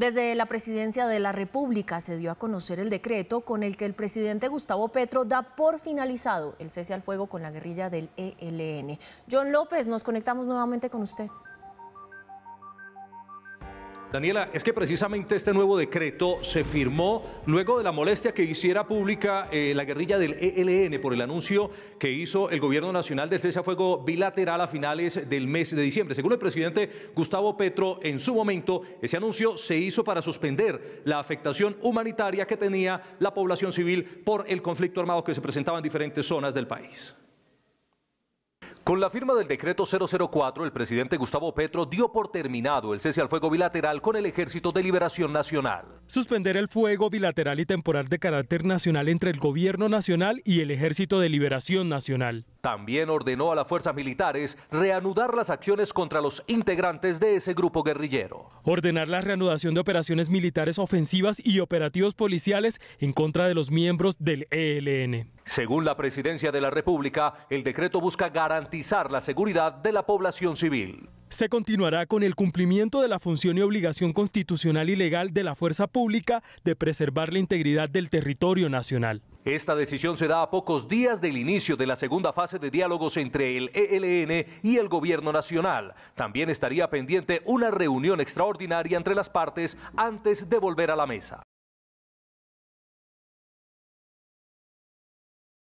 Desde la Presidencia de la República se dio a conocer el decreto con el que el presidente Gustavo Petro da por finalizado el cese al fuego con la guerrilla del ELN. John López, nos conectamos nuevamente con usted. Daniela, es que precisamente este nuevo decreto se firmó luego de la molestia que hiciera pública eh, la guerrilla del ELN por el anuncio que hizo el gobierno nacional del cese a fuego bilateral a finales del mes de diciembre. Según el presidente Gustavo Petro, en su momento ese anuncio se hizo para suspender la afectación humanitaria que tenía la población civil por el conflicto armado que se presentaba en diferentes zonas del país. Con la firma del decreto 004, el presidente Gustavo Petro dio por terminado el cese al fuego bilateral con el Ejército de Liberación Nacional. Suspender el fuego bilateral y temporal de carácter nacional entre el Gobierno Nacional y el Ejército de Liberación Nacional. También ordenó a las fuerzas militares reanudar las acciones contra los integrantes de ese grupo guerrillero. Ordenar la reanudación de operaciones militares ofensivas y operativos policiales en contra de los miembros del ELN. Según la Presidencia de la República, el decreto busca garantizar la seguridad de la población civil. Se continuará con el cumplimiento de la función y obligación constitucional y legal de la fuerza pública de preservar la integridad del territorio nacional. Esta decisión se da a pocos días del inicio de la segunda fase de diálogos entre el ELN y el Gobierno Nacional. También estaría pendiente una reunión extraordinaria entre las partes antes de volver a la mesa.